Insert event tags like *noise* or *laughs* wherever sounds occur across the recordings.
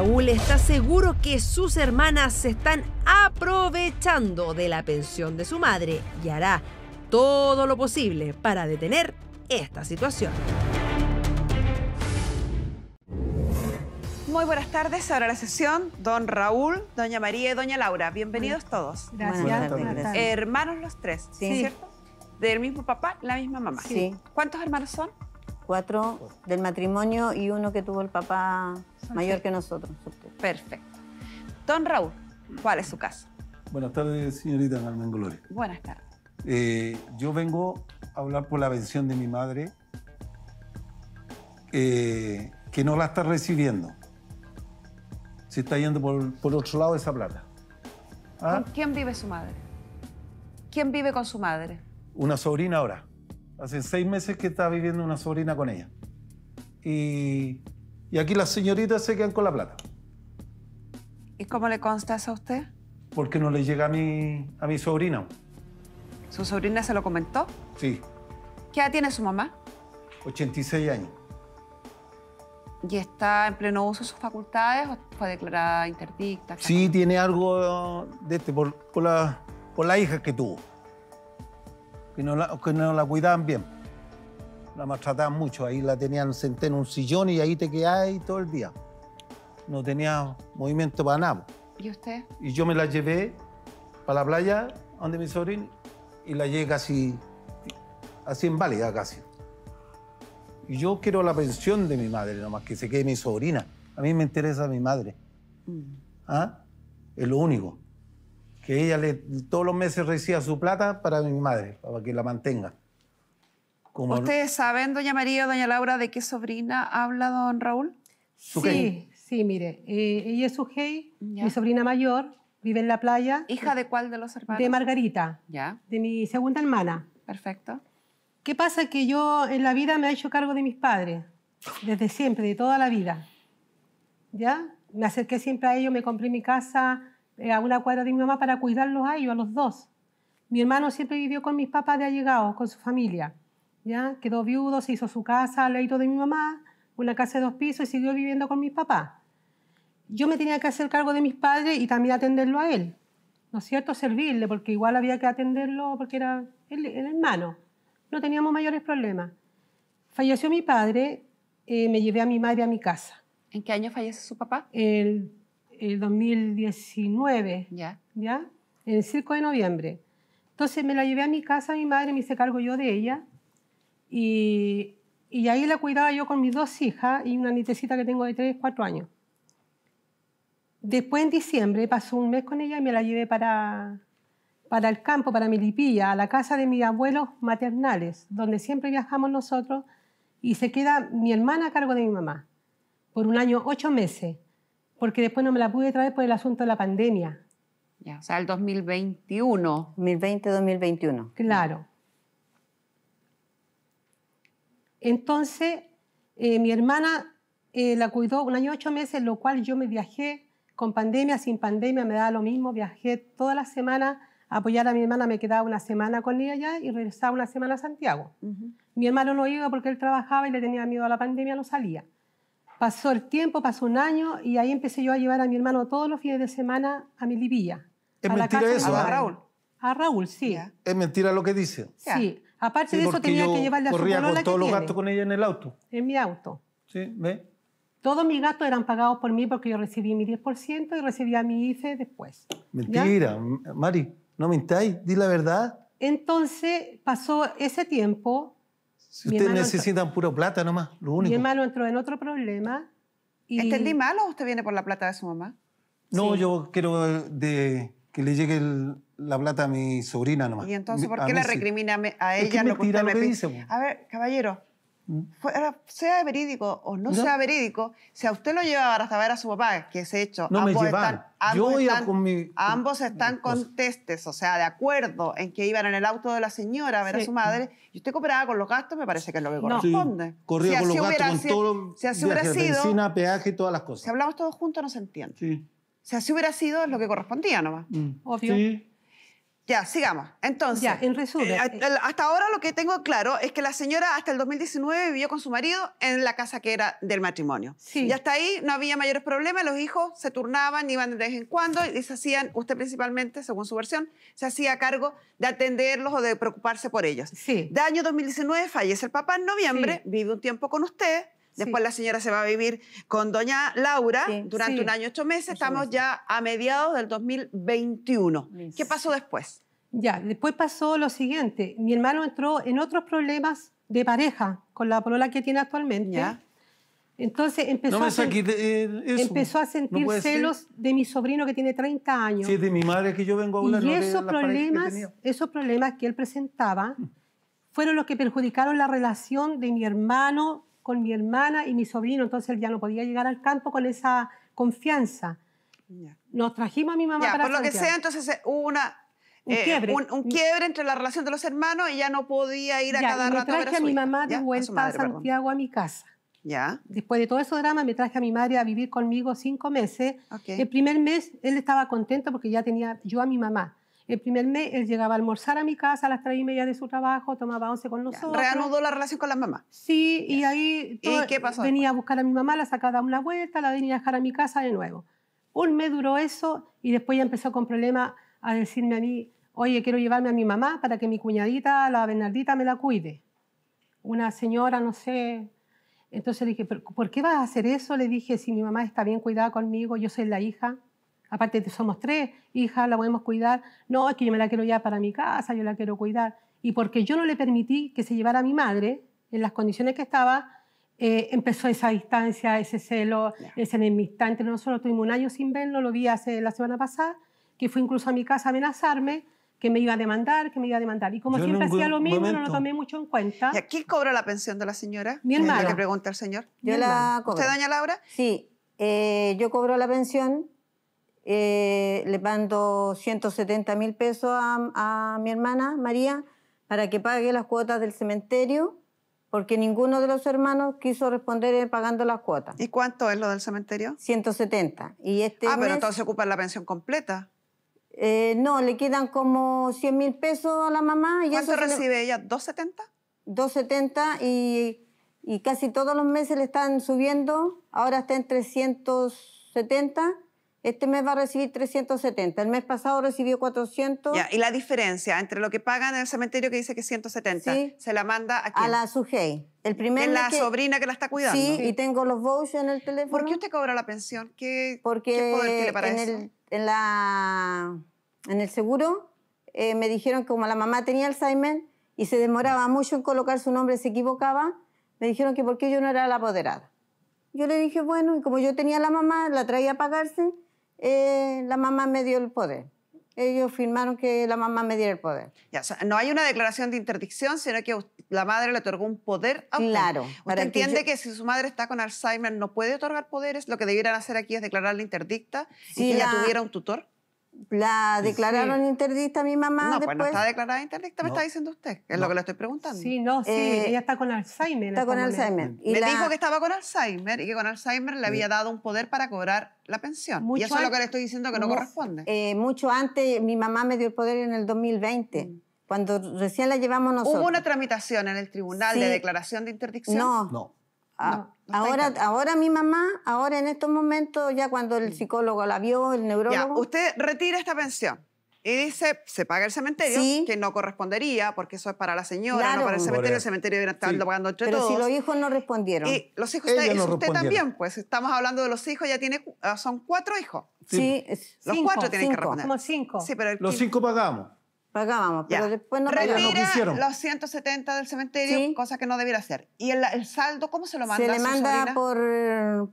Raúl está seguro que sus hermanas se están aprovechando de la pensión de su madre y hará todo lo posible para detener esta situación. Muy buenas tardes. Ahora la sesión. Don Raúl, Doña María y Doña Laura. Bienvenidos todos. Gracias. Hermanos los tres, sí. ¿cierto? Del mismo papá, la misma mamá. Sí. ¿Cuántos hermanos son? cuatro del matrimonio y uno que tuvo el papá mayor que nosotros. Perfecto. Don Raúl, ¿cuál es su caso? Buenas tardes, señorita Carmen Gloria. Buenas tardes. Eh, yo vengo a hablar por la pensión de mi madre, eh, que no la está recibiendo. Se está yendo por, otro lado esa plata. ¿Ah? ¿Con quién vive su madre? ¿Quién vive con su madre? Una sobrina ahora hace seis meses que está viviendo una sobrina con ella. Y, aquí las señoritas se quedan con la plata. ¿Y cómo le consta eso a usted? Porque no le llega a mi, a mi sobrina. ¿Su sobrina se lo comentó? Sí. ¿Qué edad tiene su mamá? 86 años. ¿Y está en pleno uso de sus facultades o fue declarada interdicta? Sí, tiene algo de este, por la hija que tuvo que no la, cuidaban bien. La maltrataban mucho, ahí la tenían sentada en un sillón y ahí te quedabas todo el día. No tenía movimiento para nada. ¿Y usted? Y yo me la llevé para la playa, donde mi sobrina, y la llevé casi, así válida casi. Y yo quiero la pensión de mi madre nomás, que se quede mi sobrina. A mí me interesa mi madre. Mm. ¿Ah? Es lo único que ella le, todos los meses reciba su plata para mi madre, para que la mantenga. ¿Ustedes saben, doña María, doña Laura, de qué sobrina habla don Raúl? Sí, sí, mire, eh, ella es hija, mi sobrina mayor, vive en la playa. ¿Hija de cuál de los hermanos? De Margarita, ya. de mi segunda hermana. Perfecto. ¿Qué pasa? Que yo en la vida me he hecho cargo de mis padres, desde siempre, de toda la vida. ¿Ya? Me acerqué siempre a ellos, me compré mi casa, eh, a una cuadra de mi mamá para cuidarlos a ellos, a los dos. Mi hermano siempre vivió con mis papás de allegados, con su familia. ¿ya? Quedó viudo, se hizo su casa al leito de mi mamá, una casa de dos pisos y siguió viviendo con mis papás. Yo me tenía que hacer cargo de mis padres y también atenderlo a él, ¿no es cierto? Servirle, porque igual había que atenderlo porque era el, hermano. No teníamos mayores problemas. Falleció mi padre, eh, me llevé a mi madre a mi casa. ¿En qué año fallece su papá? El el eh, 2019, ¿Ya? ¿ya? En el circo de noviembre. Entonces me la llevé a mi casa, mi madre me hice cargo yo de ella y, y ahí la cuidaba yo con mis dos hijas y una nietecita que tengo de 3, 4 años. Después en diciembre pasó un mes con ella y me la llevé para, para el campo, para mi Milipilla, a la casa de mis abuelos maternales, donde siempre viajamos nosotros, y se queda mi hermana a cargo de mi mamá por un año, ocho meses porque después no me la pude traer por el asunto de la pandemia. Ya, o sea, el 2021. 2020-2021. Claro. Entonces, eh, mi hermana eh, la cuidó un año y ocho meses, lo cual yo me viajé con pandemia, sin pandemia, me daba lo mismo, viajé toda la semana a apoyar a mi hermana, me quedaba una semana con ella allá y regresaba una semana a Santiago. Mi hermano no iba porque él trabajaba y le tenía miedo a la pandemia, no salía. Pasó el tiempo, pasó un año y ahí empecé yo a llevar a mi hermano todos los fines de semana a mi ¿ah? Es mentira eso. A Raúl. A Raúl, sí. Es mentira lo que dice. Sí. Aparte de eso tenía que llevarle a su Corría con todos los gastos con ella en el auto. En mi auto. Sí, ¿ve? Todos mis gastos eran pagados por mí porque yo recibí mi 10% y recibía mi IFE después. Mentira, Mari, no mintáis, di la verdad. Entonces pasó ese tiempo, si ustedes necesitan pura puro plata nomás, lo único. Mi hermano entró en otro problema. Y... ¿Entendí mal o usted viene por la plata de su mamá? No, yo quiero de, que le llegue la plata a mi sobrina nomás. ¿Y entonces por qué le recrimina a ella es que lo que dice, A ver, caballero, sea verídico o no, sea verídico, si a usted lo llevaban hasta ver a su papá, que es hecho, ambos, están, ambos, están, contestes, o sea, de acuerdo en que iban en el auto de la señora a ver a su madre, y usted cooperaba con los gastos, me parece que es lo que corresponde. corrió con los gastos, con todo si peaje y todas las cosas. Si hablamos todos juntos no se entiende. Si así hubiera sido, es lo que correspondía nomás. Mm. Obvio. Ya, sigamos. Entonces, en resumen, eh, eh. hasta ahora lo que tengo claro es que la señora hasta el 2019 vivió con su marido en la casa que era del matrimonio. Y hasta ahí no había mayores problemas, los hijos se turnaban, iban de vez en cuando y se hacían, usted principalmente, según su versión, se hacía cargo de atenderlos o de preocuparse por ellos. Sí. De año 2019 fallece el papá en noviembre, vive un tiempo con usted, Después la señora se va a vivir con doña Laura durante un año, ocho meses. Estamos ya a mediados del 2021. ¿Qué pasó después? Ya, después pasó lo siguiente. Mi hermano entró en otros problemas de pareja con la polola que tiene actualmente. Ya. Entonces empezó, a, eh, sentir celos de mi sobrino que tiene 30 años. Sí, de mi madre que yo vengo a hablar. Y esos, problemas, esos problemas que él presentaba mm. fueron los que perjudicaron la relación de mi hermano con mi hermana y mi sobrino, entonces él ya no podía llegar al campo con esa confianza. Nos trajimos a mi mamá para por lo que sea, entonces eh, hubo una un, eh, quiebre. entre la relación de los hermanos y ya no podía ir a cada rato. Me traje a, mi mamá de vuelta a, Santiago a mi casa. Ya. Después de todo ese drama, me traje a mi madre a vivir conmigo cinco meses. El primer mes él estaba contento porque ya tenía yo a mi mamá. El primer mes él llegaba a almorzar a mi casa a las traía y media de su trabajo, tomaba once con nosotros. reanudó la relación con la mamá. Sí, y ahí venía a buscar a mi mamá, la sacaba a una vuelta, la venía a dejar a mi casa de nuevo. Un mes duró eso y después ya empezó con problemas a decirme a mí, oye, quiero llevarme a mi mamá para que mi cuñadita, la Bernardita, me la cuide. Una señora, no sé. Entonces le dije, ¿por qué vas a hacer eso? Le dije, si mi mamá está bien cuidada conmigo, yo soy la hija. Aparte somos tres, hijas, la podemos cuidar. No, es que yo me la quiero ya para mi casa, yo la quiero cuidar. Y porque yo no le permití que se llevara a mi madre, en las condiciones que estaba, eh, empezó esa distancia, ese celo, ese enemistad entre nosotros. Tuvimos un año sin verlo, lo vi hace la semana pasada, que fue incluso a mi casa a amenazarme que me iba a demandar, que me iba a demandar. Y como siempre hacía lo mismo, no lo tomé mucho en cuenta. ¿Y a quién cobra la pensión de la señora? Mi hermana. que pregunta el señor. Yo la cobro. ¿Usted, doña Laura? Sí, eh, yo cobro la pensión eh, le mando 170 mil pesos a, mi hermana María para que pague las cuotas del cementerio porque ninguno de los hermanos quiso responder eh, pagando las cuotas. ¿Y cuánto es lo del cementerio? 170. Y este ah, pero entonces ocupa la pensión completa. Eh, no, le quedan como 100 mil pesos a la mamá. ¿Cuánto recibe ella? ¿270? 270 y, y casi todos los meses le están subiendo. Ahora está en 370 este mes va a recibir 370. El mes pasado recibió 400. Ya, y la diferencia entre lo que pagan en el cementerio que dice que 170, se la manda a quién? A la SUGEI. El primer es la sobrina que la está cuidando. Sí, y tengo los vouchers en el teléfono. ¿Por qué usted cobra la pensión? ¿Qué, Porque poder en El, en, la, en el seguro eh, me dijeron que como la mamá tenía Alzheimer y se demoraba mucho en colocar su nombre, se equivocaba, me dijeron que por qué yo no era la apoderada. Yo le dije, bueno, y como yo tenía la mamá, la traía a pagarse, eh, la mamá me dio el poder. Ellos firmaron que la mamá me diera el poder. Ya, no hay una declaración de interdicción, sino que la madre le otorgó un poder a usted. Claro. ¿Usted entiende que, si su madre está con Alzheimer no puede otorgar poderes? Lo que debieran hacer aquí es declararla interdicta y que ella tuviera un tutor. La declararon interdicta interdicta mi mamá. No, después. pues no está declarada interdicta, me está diciendo usted. Es lo que le estoy preguntando. Sí, no, sí, eh, ella está con Alzheimer. Está este con Alzheimer. me dijo que estaba con Alzheimer y que con Alzheimer le había dado un poder para cobrar la pensión. y eso es lo que le estoy diciendo que no, corresponde. Eh, mucho antes, mi mamá me dio el poder en el 2020. Mm. Cuando recién la llevamos nosotros. ¿Hubo una tramitación en el tribunal de declaración de interdicción? No. Ah, ahora, ahora mi mamá, ahora en estos momentos, ya cuando el mm. psicólogo la vio, el neurólogo. usted retira esta pensión y dice, se paga el cementerio, que no correspondería, porque eso es para la señora, no para el cementerio, el cementerio debería estar pagando entre Pero todos. si los hijos no respondieron. Y los hijos, usted, también, pues estamos hablando de los hijos, ya tiene, ah, son cuatro hijos. Sí, los cuatro tienen que responder. Como cinco. pero los cinco pagamos. Pagábamos, pero después no Retira Retira los 170 del cementerio, cosa que no debiera hacer. ¿Y el, saldo cómo se lo manda? Se le manda por,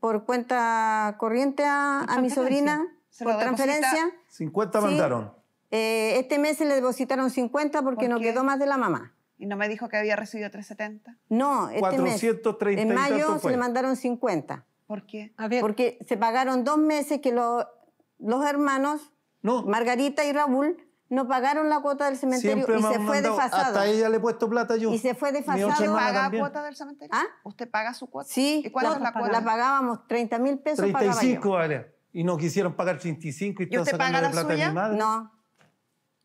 por cuenta corriente a, mi sobrina, por transferencia. 50 mandaron. Eh, este mes se le depositaron 50 porque no quedó más de la mamá. ¿Y no me dijo que había recibido 370? No, este en mayo se le mandaron 50. ¿Por qué? Porque se pagaron dos meses que los los hermanos, Margarita y Raúl, no pagaron la cuota del cementerio y se fue desfasado. Hasta ella le he puesto plata yo. Y se fue desfasado. ¿Usted paga cuota del cementerio? ¿Ah? ¿Usted paga su cuota? Sí. ¿Y cuánto es la cuota? La pagábamos 30 mil pesos. 35, vale. Y no quisieron pagar 35 y, ¿Y usted paga la plata De mi madre. No.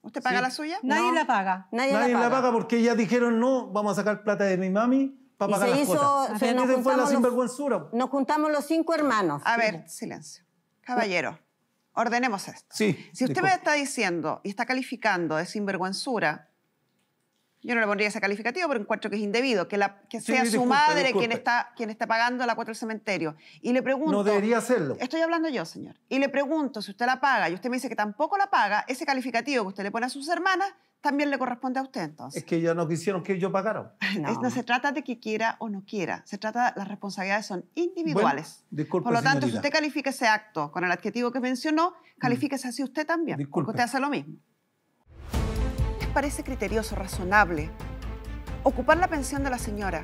¿Usted paga la suya? Nadie la paga. Nadie, la, paga. porque ya dijeron no, vamos a sacar plata de mi mami para la pagar se hizo, Se nos fue la los, Nos juntamos los cinco hermanos. A ver, silencio. Caballero. Ordenemos esto. si usted me está diciendo y está calificando de sinvergüenzura, yo no le pondría ese calificativo, pero encuentro que es indebido, que, la, que sea su madre quien está, quien está pagando la cuota del cementerio. Y le pregunto... No debería hacerlo. Estoy hablando yo, señor. Y le pregunto si usted la paga y usted me dice que tampoco la paga, ese calificativo que usted le pone a sus hermanas también le corresponde a usted entonces. Es que ya no quisieron que yo pagara. *laughs* No. se trata de que quiera o no quiera, se trata, las responsabilidades son individuales. disculpe, Por lo tanto, si usted califica ese acto con el adjetivo que mencionó, mm. califíquese así usted también, disculpe. porque usted hace lo mismo. ¿Les parece criterioso, razonable, ocupar la pensión de la señora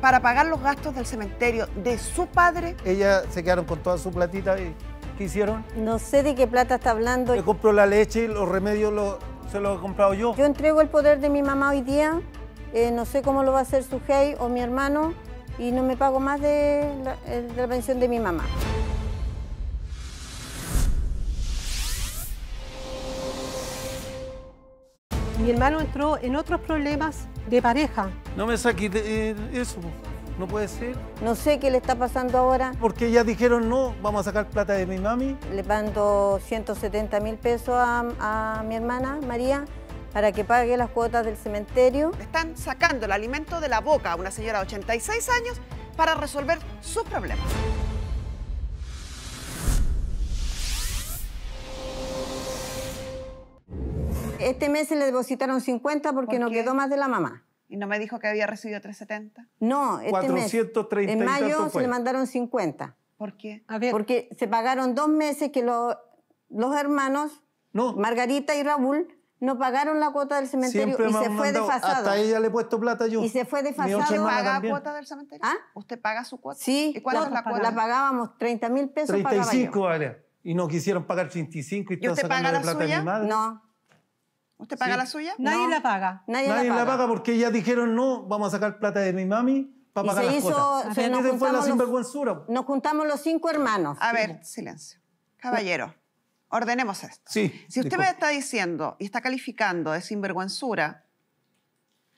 para pagar los gastos del cementerio de su padre? Ella se quedaron con toda su platita y ¿qué hicieron? No sé de qué plata está hablando. Le compro la leche, y los remedios, los yo. entrego el poder de mi mamá hoy día, eh, no sé cómo lo va a hacer su gay o mi hermano, y no me pago más de la, pensión de mi mamá. Mi hermano entró en otros problemas de pareja. No me saqué de, eh, eso. No puede ser. No sé qué le está pasando ahora. Porque ya dijeron no, vamos a sacar plata de mi mami. Le mando 170 mil pesos a, mi hermana María para que pague las cuotas del cementerio. Están sacando el alimento de la boca a una señora de 86 años para resolver sus problemas. Este mes se le depositaron 50 porque no quedó más de la mamá y no me dijo que había recibido 370. No, este 430 en mayo se le mandaron 50. ¿Por qué? Porque se pagaron dos meses que los hermanos, Margarita y Raúl, no pagaron la cuota del cementerio y se fue mandado, desfasado. Hasta ella le he puesto plata yo. Y se fue desfasado. ¿Usted paga la cuota del cementerio? ¿Ah? ¿Usted paga su cuota? Sí. ¿Y cuánto la, la cuota? La pagábamos 30 mil pesos. 35, área. Y no quisieron pagar 35 y, ¿Y usted paga la plata suya? No. ¿Usted paga la suya? Nadie la paga. Nadie, la, paga. porque ya dijeron no, vamos a sacar plata de mi mami para pagar hizo, Se hizo... fue la sinvergüenzura. nos juntamos los cinco hermanos. A ver, silencio. Caballero, ordenemos esto. si usted me está diciendo y está calificando de sinvergüenzura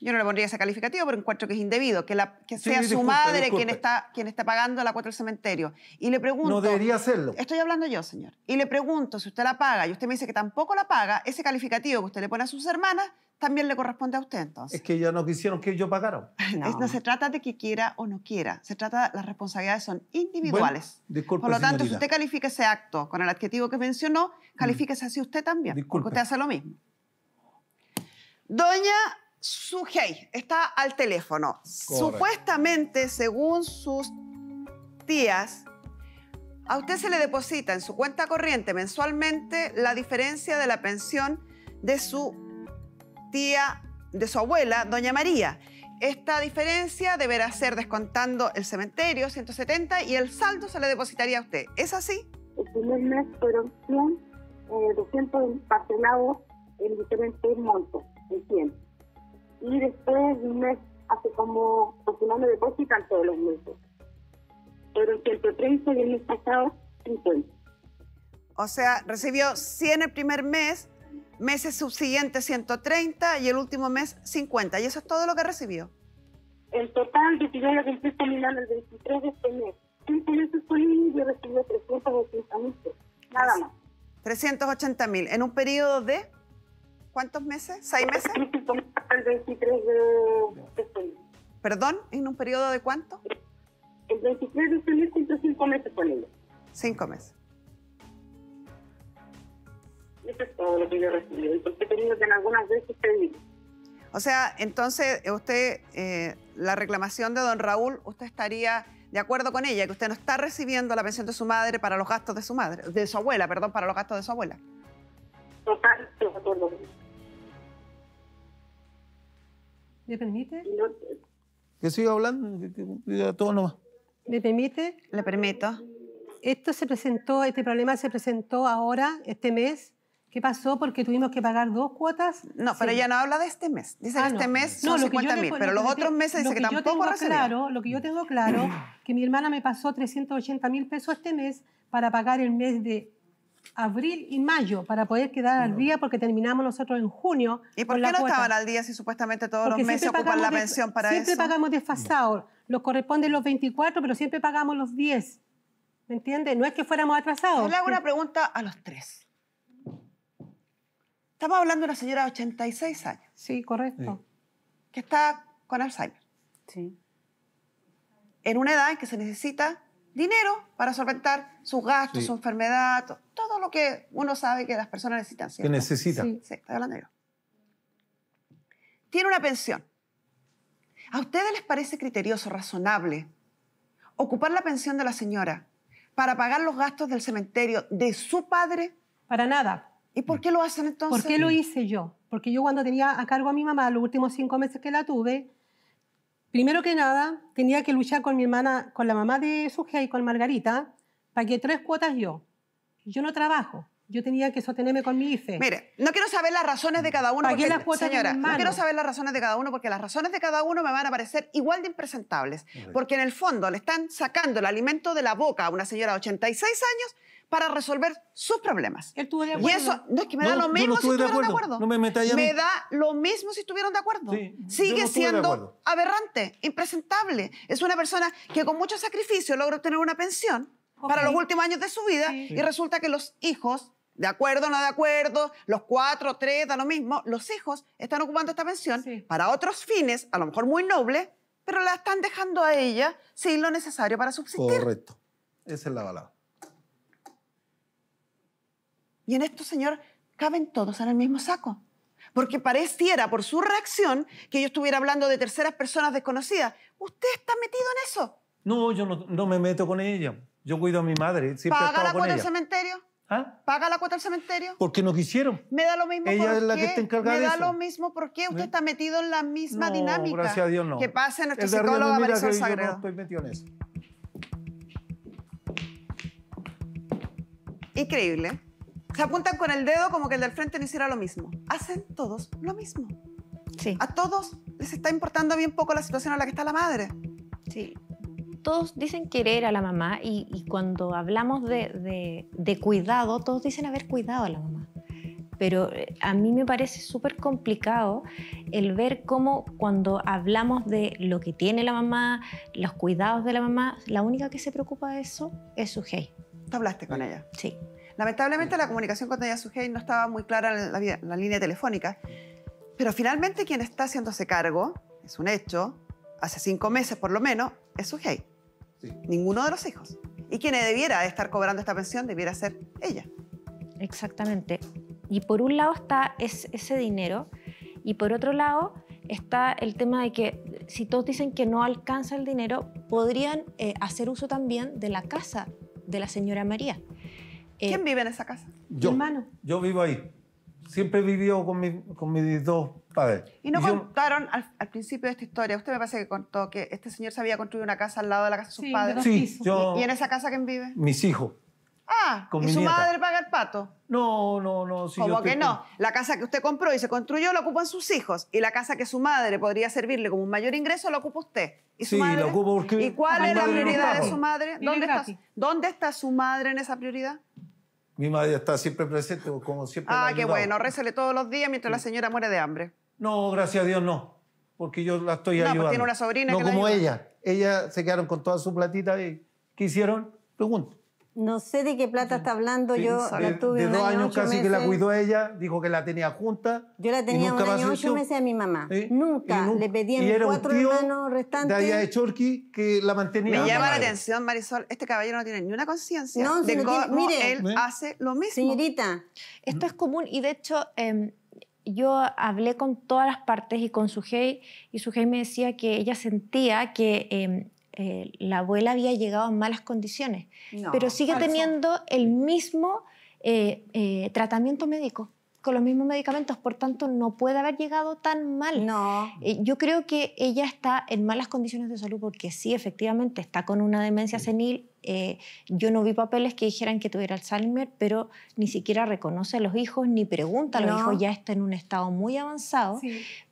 yo no le pondría ese calificativo, pero encuentro que es indebido, que, sea su madre quien está, pagando la cuota del cementerio. Y le pregunto... No debería hacerlo. Estoy hablando yo, señor. Y le pregunto si usted la paga y usted me dice que tampoco la paga, ese calificativo que usted le pone a sus hermanas también le corresponde a usted entonces. Es que ya no quisieron que yo pagara. *laughs* No. se trata de que quiera o no quiera, se trata, las responsabilidades son individuales. Bueno, disculpe, Por lo tanto, si usted califica ese acto con el adjetivo que mencionó, mm. califíquese así usted también, disculpe. porque usted hace lo mismo. Doña su Sugei está al teléfono. Supuestamente, según sus tías, a usted se le deposita en su cuenta corriente mensualmente la diferencia de la pensión de su tía, de su abuela, doña María. Esta diferencia deberá ser descontando el cementerio, 170, y el saldo se le depositaría a usted. ¿Es así? El primer mes fueron 200 eh, parcelados en diferentes montos, en y después un mes hace como funcionando me depositan todos los meses. Pero 130 y el mes pasado 50. O sea, recibió 100 el primer mes, meses subsiguientes 130 y el último mes 50. ¿Y eso es todo lo que recibió? El total recibió yo lo que estoy el 23 de este mes. 15 meses por mí, yo recibí 380 mil Nada más. 380 mil, en un periodo de... ¿Cuántos meses? ¿Seis meses? El 23 de este ¿Perdón? ¿En un periodo de cuánto? El 23 de septiembre cinco meses con Cinco meses. Eso es todo lo que yo recibí. Porque he tenido que en algunas veces pedir. O sea, entonces usted, eh, la reclamación de don Raúl, usted estaría de acuerdo con ella, que usted no está recibiendo la pensión de su madre para los gastos de su madre, de su abuela, perdón, para los gastos de su abuela. Total, de acuerdo con ¿Me permite? Que siga hablando, que, todo nomás. ¿Me permite? Le permito. Esto se presentó, este problema se presentó ahora, este mes. ¿Qué pasó? Porque tuvimos que pagar dos cuotas. No, pero ella no habla de este mes. Dice ah, que este mes son no, mil, pero los otros meses dice que, tampoco tengo claro, Lo que yo tengo claro, *clears throat* que mi hermana me pasó 380 mil pesos este mes para pagar el mes de abril y mayo para poder quedar al día porque terminamos nosotros en junio. ¿Y por qué no estaban al día si supuestamente todos los meses ocupan la pensión para eso? Siempre pagamos desfasados. Nos corresponden los 24, pero siempre pagamos los 10. ¿Me entiendes? No es que fuéramos atrasados. Le hago una pregunta a los tres. Estamos hablando de una señora de 86 años. Sí, correcto. Que está con Alzheimer. Sí. En una edad en que se necesita dinero para solventar sus gastos, su enfermedad, todo lo que uno sabe que las personas necesitan. qué Que necesitan. Sí, estoy Tiene una pensión. ¿A ustedes les parece criterioso, razonable, ocupar la pensión de la señora para pagar los gastos del cementerio de su padre? Para nada. ¿Y por qué lo hacen entonces? ¿Por qué lo hice yo? Porque yo cuando tenía a cargo a mi mamá los últimos cinco meses que la tuve, primero que nada tenía que luchar con mi hermana, con la mamá de sujei y con Margarita, para que tres cuotas yo yo no trabajo. Yo tenía que sostenerme con mi IFE. Mire, no quiero saber las razones de cada uno. Porque, las señora, no quiero saber las razones de cada uno porque las razones de cada uno me van a parecer igual de impresentables. Porque en el fondo le están sacando el alimento de la boca a una señora de 86 años para resolver sus problemas. Él de acuerdo. Y eso, no es que me da lo mismo si estuvieron de acuerdo. De acuerdo. No me, me da lo mismo si estuvieron de acuerdo. Sigue siendo aberrante, impresentable. Es una persona que con mucho sacrificio logra obtener una pensión para los últimos años de su vida y resulta que los hijos, de acuerdo o no de acuerdo, los cuatro, tres, da lo mismo, los hijos están ocupando esta pensión para otros fines, a lo mejor muy nobles, pero la están dejando a ella sin lo necesario para subsistir. Correcto. Esa es la balada. Y en esto, señor, caben todos en el mismo saco. Porque pareciera, por su reacción, que yo estuviera hablando de terceras personas desconocidas. ¿Usted está metido en eso? No, yo no, no me meto con ella. Yo cuido a mi madre, siempre ¿Paga la cuota del cementerio? ¿Ah? ¿Paga la cuota del cementerio? Porque no quisieron. Me da lo mismo Ella es la que está encargada Me da lo mismo porque usted ¿Eh? está metido en la misma no, dinámica. gracias a Dios no. Que pase nuestro psicólogo a a Marisol no estoy metido en eso. Increíble. Se apuntan con el dedo como que el del frente no hiciera lo mismo. Hacen todos lo mismo. Sí. A todos les está importando bien poco la situación en la que está la madre. Sí todos dicen querer a la mamá y, cuando hablamos de, cuidado, todos dicen haber cuidado a la mamá. Pero eh, a mí me parece súper complicado el ver cómo cuando hablamos de lo que tiene la mamá, los cuidados de la mamá, la única que se preocupa de eso es su hey. ¿Tú hablaste con ella? Sí. Lamentablemente la comunicación con ella, su Sujei no estaba muy clara en la, línea telefónica, pero finalmente quien está haciéndose cargo, es un hecho, hace cinco meses por lo menos, es su Sujei. Ninguno de los hijos. Y quien debiera estar cobrando esta pensión debiera ser ella. Exactamente. Y por un lado está ese dinero y por otro lado está el tema de que si todos dicen que no alcanza el dinero, podrían eh, hacer uso también de la casa de la señora María. ¿Quién eh, vive en esa casa? Yo. Mi hermano. Yo vivo ahí siempre vivió con, mis dos padres. Y no contaron al, principio de esta historia, usted me parece que contó que este señor se había construido una casa al lado de la casa de sus padres. Sí, yo... ¿Y en esa casa quién vive? Mis hijos. Ah, ¿y su madre paga el pato? No, no, no. Si ¿Cómo que no? La casa que usted compró y se construyó la ocupan sus hijos. Y la casa que su madre podría servirle como un mayor ingreso la ocupa usted. ¿Y su sí, la ocupo porque. ¿Y cuál es la prioridad de su madre? ¿Dónde ¿Dónde está su madre en esa prioridad? Mi madre está siempre presente, como siempre. Ah, qué bueno, récele todos los días mientras la señora muere de hambre. No, gracias a Dios no, porque yo la estoy no, pues, ayudando. tiene una sobrina no como ella. Ella se quedaron con toda su platita y ¿qué hicieron? Pregunto. No sé de qué plata está hablando. yo la tuve de dos años casi que la cuidó ella. Dijo que la tenía junta. Yo la tenía un año ocho meses a mi mamá. Nunca. Le pedí a cuatro hermanos restantes. De allá de Chorqui que la mantenía. Me llama la atención, Marisol. Este caballero no tiene ni una conciencia no, de mire, él ¿Eh? hace lo mismo. Señorita. Esto es común y de hecho. Em, yo hablé con todas las partes y con Sujei, y Sujei me decía que ella sentía que em, eh, la abuela había llegado en malas condiciones, pero sigue teniendo el mismo eh, eh, tratamiento médico con los mismos medicamentos, por tanto no puede haber llegado tan mal. No. yo creo que ella está en malas condiciones de salud porque sí, efectivamente, está con una demencia senil. yo no vi papeles que dijeran que tuviera Alzheimer, pero ni siquiera reconoce a los hijos ni pregunta a los hijos. Ya está en un estado muy avanzado,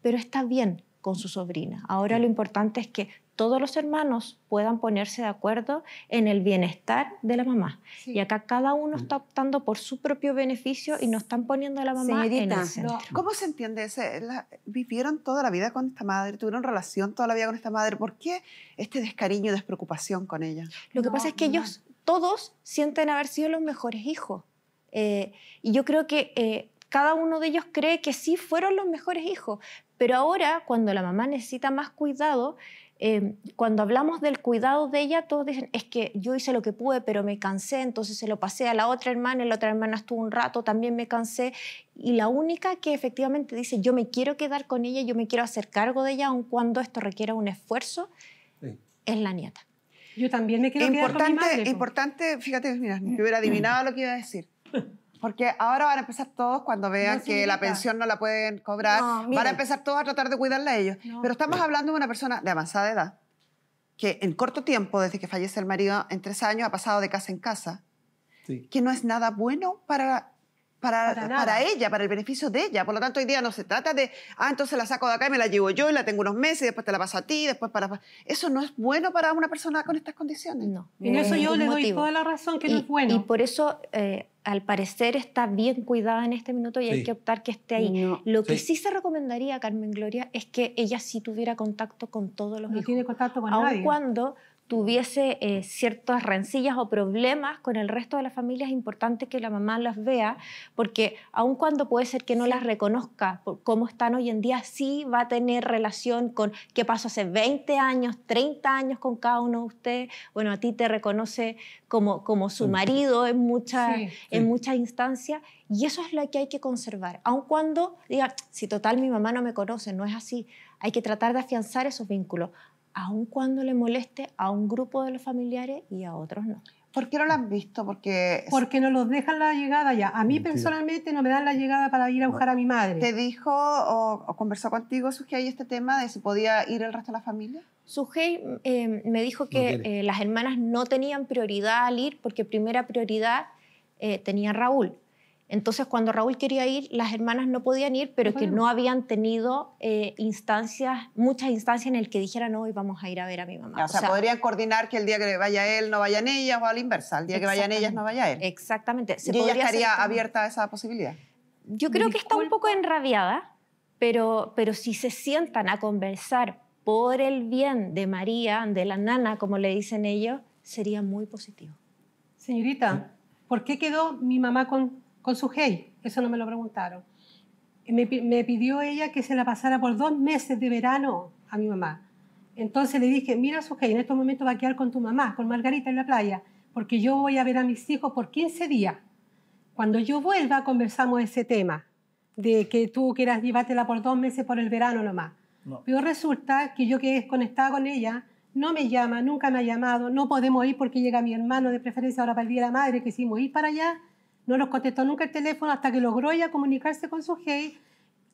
pero está bien con su sobrina. Ahora lo importante es que todos los hermanos puedan ponerse de acuerdo en el bienestar de la mamá. Y acá cada uno mm. está optando por su propio beneficio y no están poniendo a la mamá en el centro. ¿Cómo se entiende? eso? ¿Vivieron toda la vida con esta madre? ¿Tuvieron relación toda la vida con esta madre? ¿Por qué este descariño y despreocupación con ella? Lo que pasa es que ellos todos sienten haber sido los mejores hijos. Eh, y yo creo que... Eh, cada uno de ellos cree que sí fueron los mejores hijos, pero ahora cuando la mamá necesita más cuidado, Em, cuando hablamos del cuidado de ella, todos dicen, es que yo hice lo que pude, pero me cansé, entonces se lo pasé a la otra hermana, y la otra hermana estuvo un rato, también me cansé. Y la única que efectivamente dice, yo me quiero quedar con ella, yo me quiero hacer cargo de ella, aun cuando esto requiera un esfuerzo, es la nieta. Yo también me quiero quedar con mi madre, Importante, fíjate, mira, me mm. hubiera adivinado lo que iba a decir. *laughs* Porque ahora van a empezar todos, cuando vean que la pensión no la pueden cobrar, van a empezar todos a tratar de cuidarla a ellos. Pero estamos hablando de una persona de avanzada edad, que en corto tiempo, desde que fallece el marido, en tres años, ha pasado de casa en casa, que no es nada bueno para para, ella, para el beneficio de ella. Por lo tanto, hoy día no se trata de, ah, entonces la saco de acá y me la llevo yo y la tengo unos meses y después te la paso a ti, después para... Eso no es bueno para una persona con estas condiciones. No. En eso yo le doy toda la razón que y, no es bueno. Y por eso... Eh, al parecer está bien cuidada en este minuto y hay que optar que esté ahí. Lo que sí. se recomendaría Carmen Gloria es que ella sí tuviera contacto con todos los hijos. No tiene contacto con aun nadie. Cuando, tuviese eh, ciertas rencillas o problemas con el resto de la familia, es importante que la mamá las vea, porque aun cuando puede ser que no las reconozca como cómo están hoy en día, sí va a tener relación con qué pasó hace 20 años, 30 años con cada uno de ustedes. Bueno, a ti te reconoce como, como su marido en, muchas en muchas instancias, y eso es lo que hay que conservar, aun cuando diga, si total mi mamá no me conoce, no es así. Hay que tratar de afianzar esos vínculos aun cuando le moleste a un grupo de los familiares y a otros no. ¿Por qué no lo han visto? Porque... Porque no los dejan la llegada ya. A mí personalmente no me dan la llegada para ir a buscar a mi madre. ¿Te dijo o, conversó contigo Sujei este tema de si podía ir el resto de la familia? Sujei em, me dijo que eh, las hermanas no tenían prioridad al ir porque primera prioridad eh, tenía Raúl. Entonces, cuando Raúl quería ir, las hermanas no podían ir, pero que no habían tenido eh, instancias, muchas instancias en el que dijeran, hoy vamos a ir a ver a mi mamá. O, sea, podrían coordinar que el día que vaya él no vayan ellas o al inversa, el día que vayan ellas no vaya él. Exactamente. ¿Se ¿Y ella estaría abierta esa posibilidad? Yo creo que está un poco enrabiada, pero, pero si se sientan a conversar por el bien de María, de la nana, como le dicen ellos, sería muy positivo. Señorita, ¿por qué quedó mi mamá con con su gel, eso no me lo preguntaron. Me, pidió ella que se la pasara por dos meses de verano a mi mamá. Entonces le dije, mira su en estos momentos va a quedar con tu mamá, con Margarita en la playa, porque yo voy a ver a mis hijos por 15 días. Cuando yo vuelva conversamos ese tema, de que tú quieras llevártela por dos meses por el verano nomás. Pero resulta que yo que desconectado con ella, no me llama, nunca me ha llamado, no podemos ir porque llega mi hermano de preferencia ahora para el Día de la Madre, que hicimos ir para allá no nos contestó nunca el teléfono hasta que logró ella comunicarse con su jefe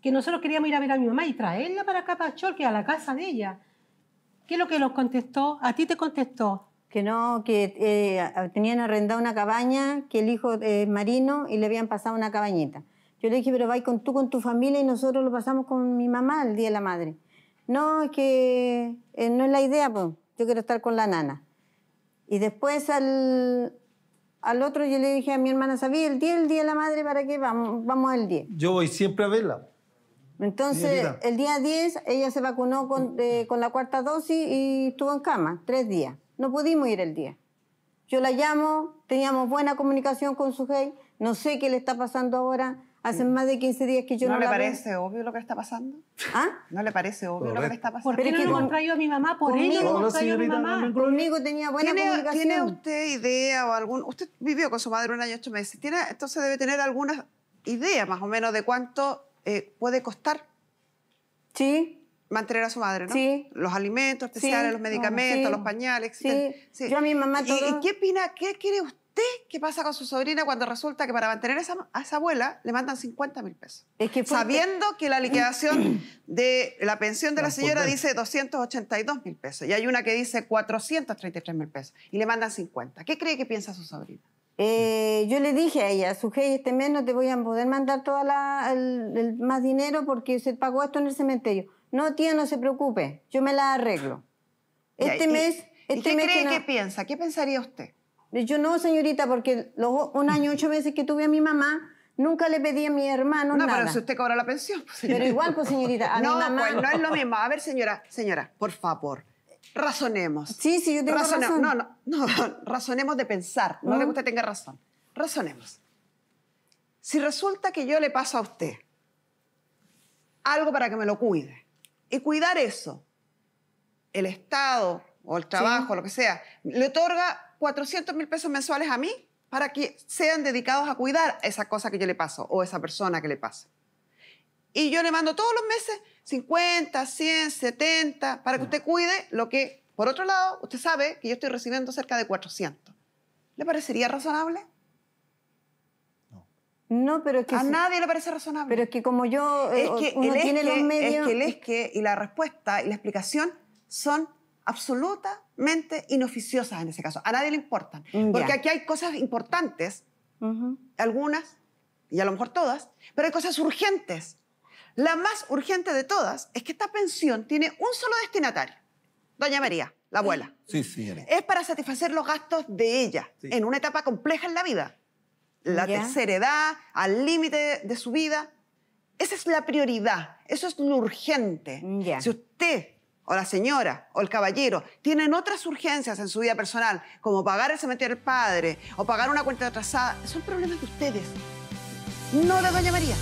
que nosotros queríamos ir a ver a mi mamá y traerla para acá, para chorque a la casa de ella. ¿Qué es lo que nos contestó? ¿A ti te contestó? Que no, que eh, tenían arrendado una cabaña, que el hijo es marino y le habían pasado una cabañita. Yo le dije, pero vay con tú, con tu familia y nosotros lo pasamos con mi mamá el Día de la Madre. No, es que eh, no es la idea, pues. yo quiero estar con la nana. Y después al, al otro yo le dije a mi hermana, ¿sabía el día, el día de la madre, para qué vamos, vamos el día. Yo voy siempre a verla. Entonces, el día 10 ella se vacunó eh, con, la cuarta dosis y estuvo en cama, tres días. No pudimos ir el día. Yo la llamo, teníamos buena comunicación con su no sé qué le está pasando ahora, Hace mm. más de 15 días que yo no, no le parece obvio lo que está pasando. ¿Ah? ¿No le parece obvio lo que está pasando? Porque no lo contraigo a mi mamá, por no lo a mi mamá. Conmigo tenía buena ¿Tiene, comunicación. ¿Tiene usted idea o algún... Usted vivió con su madre un año y ocho meses. ¿Tiene, entonces debe tener alguna idea más o menos de cuánto eh, puede costar. Mantener a su madre, ¿no? Sí. Los alimentos especiales, los medicamentos, los pañales, etc. Sí. Yo a mi mamá todo... ¿Y qué opina, qué quiere usted? qué pasa con su sobrina cuando resulta que para mantener a esa, abuela le mandan 50 mil pesos? Sabiendo que la liquidación *clears throat* de la pensión de la señora dice 282 mil pesos y hay una que dice 433 mil pesos y le mandan 50. ¿Qué cree que piensa su sobrina? Eh, yo le dije a ella, su jefe este mes no te voy a poder mandar toda el, más dinero porque se pagó esto en el cementerio. No, tía, no se preocupe, yo me la arreglo. Este mes... ¿y este qué cree que piensa? ¿Qué pensaría usted? Yo no, señorita, porque los un año, ocho meses que tuve a mi mamá, nunca le pedí a mi hermano nada. No, pero si usted cobra la pensión. Pues, pero igual, pues, señorita, a no, mi mamá... No, pues, no es lo mismo. A ver, señora, señora, por favor, razonemos. Sí, sí, yo tengo razón. No, no, no, *laughs* razonemos de pensar, no de mm. que usted tenga razón. Razonemos. Si resulta que yo le paso a usted algo para que me lo cuide, y cuidar eso, el Estado o el trabajo, lo que sea, le otorga 400 mil pesos mensuales a mí para que sean dedicados a cuidar esa cosa que yo le paso o esa persona que le pasa. Y yo le mando todos los meses 50, 100, 70, para que usted cuide lo que, por otro lado, usted sabe que yo estoy recibiendo cerca de 400. ¿Le parecería razonable? No, pero es que... A nadie le parece razonable. Pero es que como yo... Eh, es que tiene los medios... y la respuesta y la explicación son absolutas inoficiosas en ese caso. A nadie le importan. Mm, Porque aquí hay cosas importantes, algunas y a lo mejor todas, pero hay cosas urgentes. La más urgente de todas es que esta pensión tiene un solo destinatario, doña María, la abuela. Sí, Es para satisfacer los gastos de ella en una etapa compleja en la vida. La tercera edad, al límite de su vida. Esa es la prioridad, eso es lo urgente. Si usted o la señora o el caballero tienen otras urgencias en su vida personal, como pagar el cementerio del padre o pagar una cuenta atrasada, son problemas de ustedes, no de Doña María.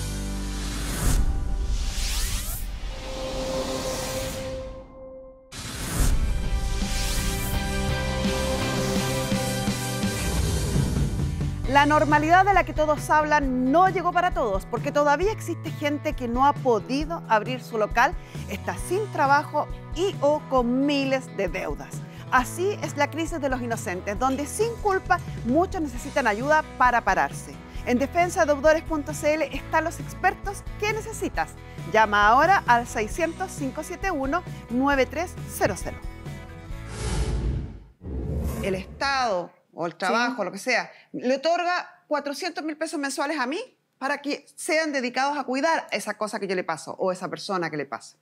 La normalidad de la que todos hablan no llegó para todos, porque todavía existe gente que no ha podido abrir su local, está sin trabajo y o con miles de deudas. Así es la crisis de los inocentes, donde sin culpa muchos necesitan ayuda para pararse. En defensadeudores.cl están los expertos que necesitas. Llama ahora al 600-571-9300. El Estado o el trabajo, lo que sea, le otorga 400 mil pesos mensuales a mí para que sean dedicados a cuidar esa cosa que yo le paso o esa persona que le pasa.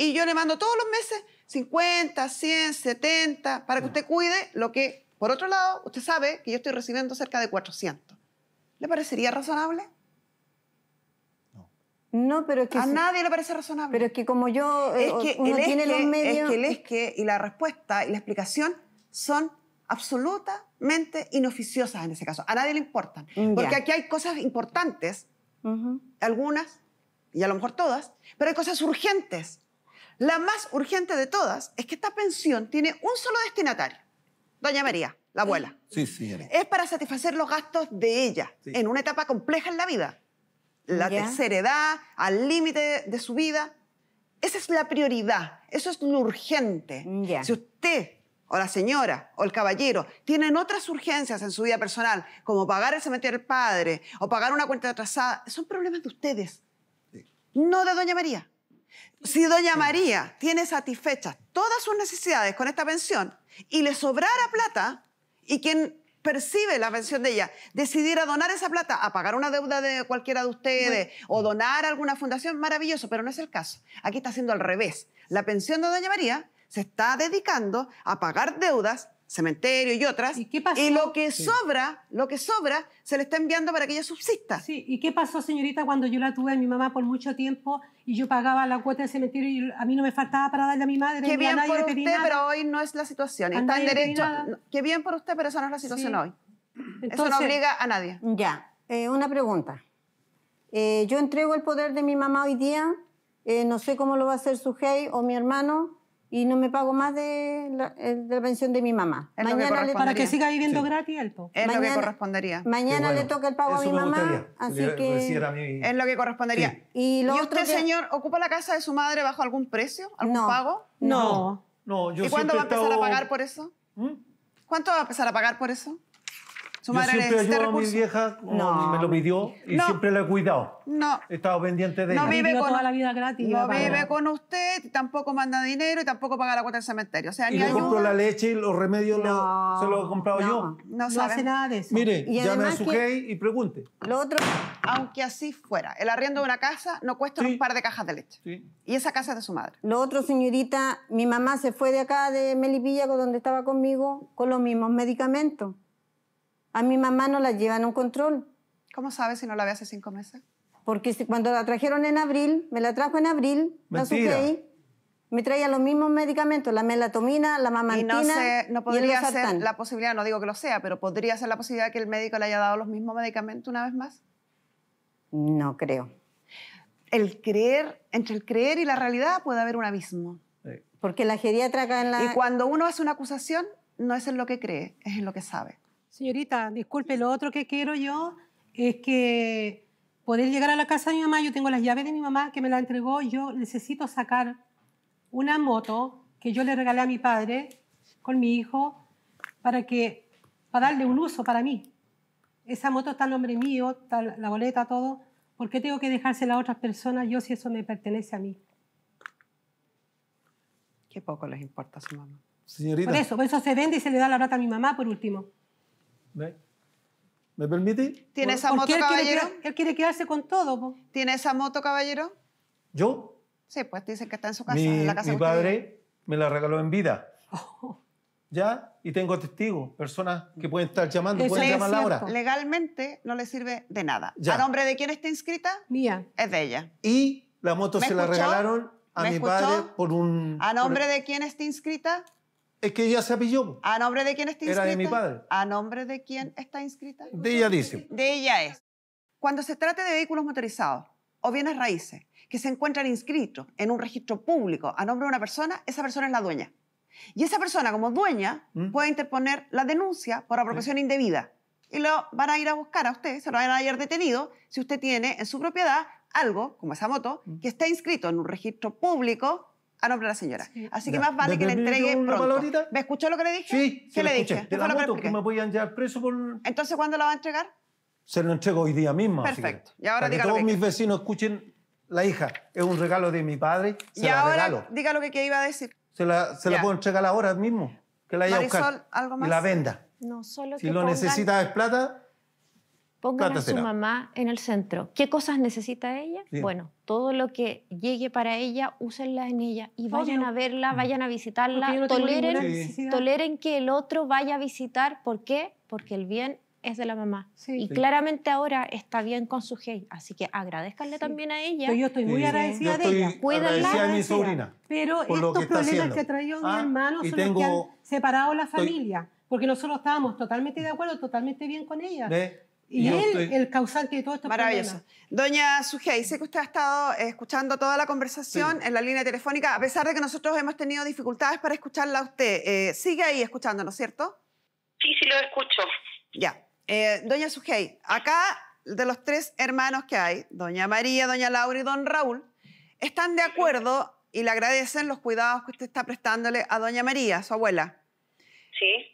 Y yo le mando todos los meses 50, 100, 70, para que usted cuide lo que, por otro lado, usted sabe que yo estoy recibiendo cerca de 400. ¿Le parecería razonable? No, pero es que... A nadie le parece razonable. Pero es que como yo... Eh, es que tiene los medios... Es que es que y la respuesta y la explicación son absolutamente inoficiosas en ese caso. A nadie le importan. Porque aquí hay cosas importantes, algunas, y a lo mejor todas, pero hay cosas urgentes la más urgente de todas es que esta pensión tiene un solo destinatario, doña María, la abuela. Sí, Es para satisfacer los gastos de ella en una etapa compleja en la vida. La tercera edad, al límite de su vida. Esa es la prioridad, eso es lo urgente. Si usted o la señora o el caballero tienen otras urgencias en su vida personal, como pagar el cementerio del padre o pagar una cuenta atrasada, son problemas de ustedes, no de doña María. Si doña María tiene satisfechas todas sus necesidades con esta pensión y le sobrara plata, y quien percibe la pensión de ella decidiera donar esa plata a pagar una deuda de cualquiera de ustedes o donar a alguna fundación, maravilloso, pero no es el caso. Aquí está haciendo al revés. La pensión de doña María se está dedicando a pagar deudas cementerio y otras. ¿Y qué pasó? Y lo que sobra, lo que sobra, se le está enviando para que ella subsista. Sí, ¿y qué pasó, señorita, cuando yo la tuve a mi mamá por mucho tiempo y yo pagaba la cuota del cementerio y a mí no me faltaba para darle a mi madre? Qué bien por usted, pero hoy no es la situación. Está en derecho. Qué bien por usted, pero esa no es la situación hoy. Eso no obliga a nadie. Ya, eh, una pregunta. Eh, yo entrego el poder de mi mamá hoy día, eh, no sé cómo lo va a hacer su o mi hermano, y no me pago más de la, de pensión de mi mamá. para que siga viviendo gratis el Es lo que correspondería. Mañana le toca el pago a mi mamá, así que es lo que correspondería. Y, usted, señor, ocupa la casa de su madre bajo algún precio, algún pago? No. ¿Y cuándo va a empezar a pagar por eso? ¿Mm? ¿Cuánto va a empezar a pagar por eso? Su madre yo siempre a mi vieja, me lo pidió y siempre la he cuidado. No. He estado pendiente de ella. la vida gratis. No vive con usted, tampoco manda dinero y tampoco paga la cuota del cementerio. O sea, y le ayuda. compro la leche y los remedios se los he comprado yo. No, hace nada de eso. Mire, y llame a su y pregunte. Lo otro, aunque así fuera, el arriendo de una casa no cuesta un par de cajas de leche. Y esa casa es de su madre. Lo otro, señorita, mi mamá se fue de acá, de Melipilla, donde estaba conmigo, con los mismos medicamentos. A mi mamá no la llevan a un control. ¿Cómo sabes si no la ve hace cinco meses? Porque cuando la trajeron en abril, me la trajo en abril, la ahí. me traía los mismos medicamentos, la melatomina, la mamantina. Y no, podría ser la posibilidad, no digo que lo sea, pero podría ser la posibilidad que el médico le haya dado los mismos medicamentos una vez más. No creo. El creer, entre el creer y la realidad puede haber un abismo. Porque la geriatra acá en la. Y cuando uno hace una acusación, no es en lo que cree, es en lo que sabe. Señorita, disculpe, lo otro que quiero yo es que poder llegar a la casa de mi mamá, yo tengo las llaves de mi mamá que me la entregó, yo necesito sacar una moto que yo le regalé a mi padre con mi hijo para que para darle un uso para mí. Esa moto está en nombre mío, está la boleta, todo. ¿Por qué tengo que dejársela a otras personas yo si eso me pertenece a mí? Qué poco les importa su mamá. Señorita. Por eso, por eso se vende y se le da la plata a mi mamá por último. ¿Me permite? ¿Tiene esa moto, él caballero? Quiere, él quiere quedarse con todo. ¿Tiene esa moto, caballero? ¿Yo? Sí, pues dicen que está en su casa, mi, en la casa Mi padre me la regaló en vida. Oh. ¿Ya? Y tengo testigos, personas que pueden estar llamando, pueden llamar Legalmente no le sirve de nada. ¿A nombre de quién está inscrita? Mía. Es de ella. Y la moto se la regalaron a mi padre por un... ¿A nombre de quién está inscrita? Es que ella se apilló. ¿A nombre de quién está inscrita? Era de mi padre. ¿A nombre de quién está inscrita? De ella dice. De ella es. Cuando se trate de vehículos motorizados o bienes raíces que se encuentran inscritos en un registro público a nombre de una persona, esa persona es la dueña. Y esa persona, como dueña, ¿Mm? puede interponer la denuncia por apropiación indebida. Y lo van a ir a buscar a usted, se lo van a hallar detenido si usted tiene en su propiedad algo, como esa moto, ¿Mm? que está inscrito en un registro público a ah, nombre de la señora. Así que más vale que le entregue pronto. ¿Me escuchó lo que le dije? Sí, ¿Qué le dije? lo que, me voy llevar preso por... Entonces, ¿cuándo la va a entregar? Se lo entrego hoy día mismo. Perfecto. Y ahora para que todos mis vecinos escuchen la hija. Es un regalo de mi padre, se y ahora, diga lo que iba a decir. Se la, se puedo entregar ahora mismo, que la haya Marisol, ¿algo más? Y la venda. No, solo si lo necesita necesitas es plata, Pongan a su mamá en el centro. ¿Qué cosas necesita ella? Bueno, todo lo que llegue para ella, úsenla en ella y vayan a verla, mm. vayan a visitarla. toleren, toleren que el otro vaya a visitar. ¿Por qué? Porque el bien es de la mamá. Y claramente ahora está bien con su gay, así que agradezcanle también a ella. yo estoy muy agradecida de ella. Cuídenla. a Pero estos problemas que ha mi ah, hermano son los que han separado la familia, porque nosotros estábamos totalmente de acuerdo, totalmente bien con ella. Y, él, el causante de todo esto. Maravilloso. Doña Sujei, sé que usted ha estado escuchando toda la conversación en la línea telefónica, a pesar de que nosotros hemos tenido dificultades para escucharla a usted. Eh, sigue ahí escuchándonos, ¿cierto? Sí, sí, lo escucho. Ya. Eh, doña Sujei, acá de los tres hermanos que hay, doña María, doña Laura y don Raúl, están de acuerdo y le agradecen los cuidados que usted está prestándole a doña María, su abuela. Sí.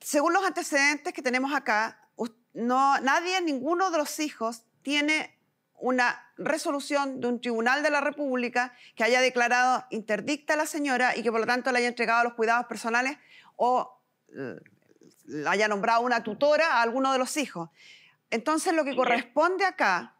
Según los antecedentes que tenemos acá, no, nadie, ninguno de los hijos tiene una resolución de un tribunal de la República que haya declarado interdicta a la señora y que por lo tanto le haya entregado los cuidados personales o eh, haya nombrado una tutora a alguno de los hijos. Entonces lo que corresponde acá,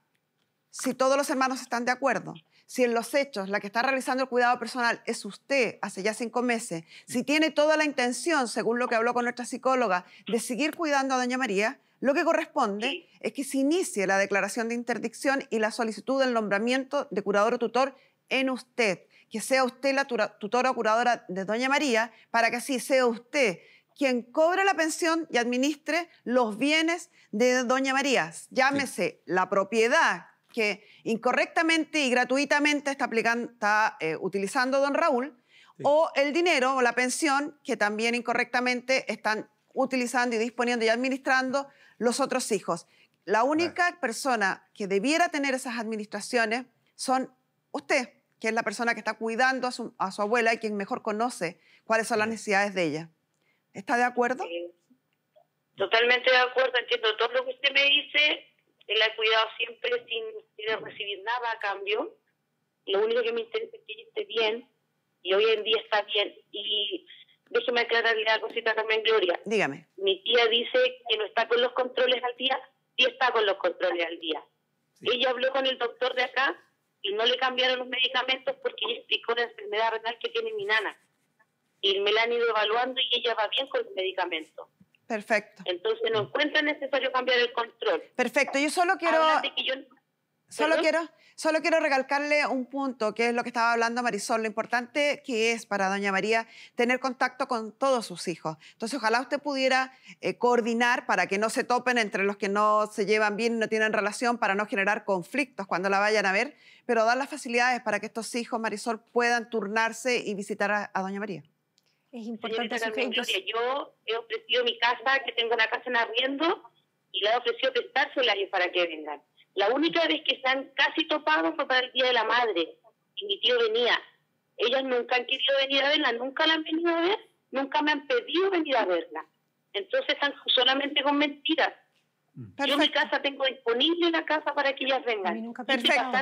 si todos los hermanos están de acuerdo, si en los hechos la que está realizando el cuidado personal es usted hace ya cinco meses, si mm. tiene toda la intención, según lo que habló con nuestra psicóloga, de seguir cuidando a doña María, lo que corresponde es que se inicie la declaración de interdicción y la solicitud del nombramiento de curador o tutor en usted, que sea usted la tutora o curadora de doña María, para que así sea usted quien cobre la pensión y administre los bienes de doña María. Llámese la propiedad que incorrectamente y gratuitamente está, aplicando, está eh, utilizando don Raúl, o el dinero o la pensión que también incorrectamente están utilizando y disponiendo y administrando los otros hijos. La única persona que debiera tener esas administraciones son usted, que es la persona que está cuidando a su, abuela y quien mejor conoce cuáles son las necesidades de ella. ¿Está de acuerdo? Totalmente de acuerdo, entiendo todo lo que usted me dice él la cuidado siempre sin, recibir nada a cambio. Lo único que me interesa es que ella esté bien y hoy en día está bien. Y déjeme aclararle una cosita también, Gloria. Dígame. Mi tía dice que no está con los controles al día, sí está con los controles al día. Ella habló con el doctor de acá y no le cambiaron los medicamentos porque ella explicó la enfermedad renal que tiene mi nana. Y me la han ido evaluando y ella va bien con los medicamentos. Perfecto. Entonces no encuentra necesario cambiar el control. Perfecto, yo solo quiero... solo quiero, solo quiero recalcarle un punto, que es lo que estaba hablando Marisol, lo importante que es para doña María tener contacto con todos sus hijos. Entonces, ojalá usted pudiera eh, coordinar para que no se topen entre los que no se llevan bien, no tienen relación, para no generar conflictos cuando la vayan a ver, pero dar las facilidades para que estos hijos, Marisol, puedan turnarse y visitar a doña María. Es importante que yo he ofrecido mi casa, que tengo una casa en arriendo, y le he ofrecido prestar solarios para que vengan. La única vez que se han casi topado fue para el Día de la Madre, y mi tío venía. Ellas nunca han querido venir a verla, nunca la han venido a ver, nunca me han pedido venir a verla. Entonces están solamente con mentiras. Yo mi casa tengo disponible la casa para que ellas vengan. Perfecto.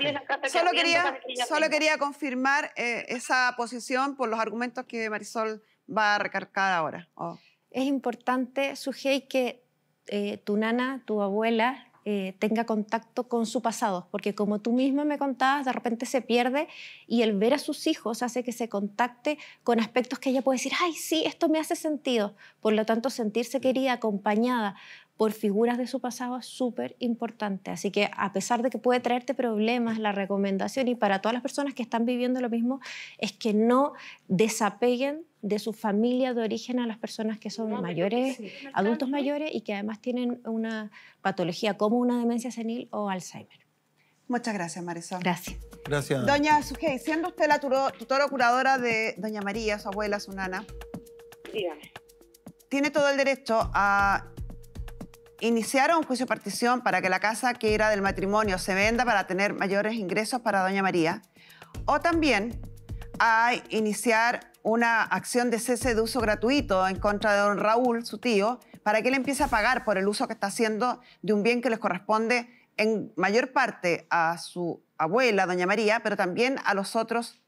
solo quería, solo quería confirmar eh, esa posición por los argumentos que Marisol va a recargar ahora? Oh. Es importante, Sujei, que eh, tu nana, tu abuela, eh, tenga contacto con su pasado, porque como tú misma me contabas, de repente se pierde y el ver a sus hijos hace que se contacte con aspectos que ella puede decir, ay, sí, esto me hace sentido, por lo tanto sentirse querida, acompañada, por figuras de su pasado es súper importante. Así que a pesar de que puede traerte problemas, la recomendación y para todas las personas que están viviendo lo mismo es que no desapeguen de su familia de origen a las personas que son mayores, adultos mayores y que además tienen una patología como una demencia senil o Alzheimer. Muchas gracias, Marisol. Gracias. Doña Sujei, siendo usted la tutora curadora de Doña María, su abuela, su nana, Tiene todo el derecho a Iniciar un juicio de partición para que la casa que era del matrimonio se venda para tener mayores ingresos para doña María, o también a iniciar una acción de cese de uso gratuito en contra de don Raúl, su tío, para que él empiece a pagar por el uso que está haciendo de un bien que le corresponde en mayor parte a su abuela, doña María, pero también a los otros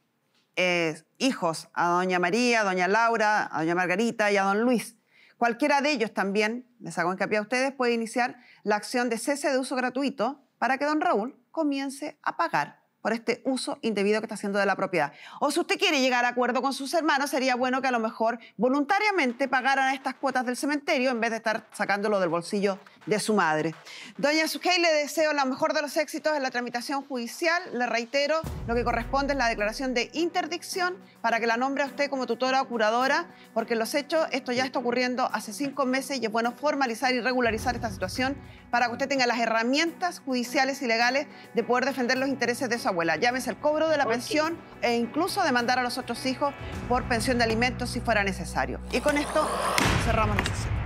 eh, hijos, a doña María, a doña Laura, a doña Margarita y a don Luis. Cualquiera de ellos también, les hago hincapié a ustedes, puede iniciar la acción de cese de uso gratuito para que don Raúl comience a pagar por este uso indebido que está haciendo de la propiedad. O si usted quiere llegar a acuerdo con sus hermanos, sería bueno que a lo mejor voluntariamente pagaran estas cuotas del cementerio en vez de estar sacándolo del bolsillo de su madre. Doña Sugey, le deseo lo mejor de los éxitos en la tramitación judicial. Le reitero, lo que corresponde es la declaración de interdicción para que la nombre a usted como tutora o curadora, porque los hechos, esto ya está ocurriendo hace cinco meses y es bueno formalizar y regularizar esta situación para que usted tenga las herramientas judiciales y legales de poder defender los intereses de su abuela. Llámese el cobro de la pensión e incluso demandar a los otros hijos por pensión de alimentos si fuera necesario. Y con esto cerramos la sesión.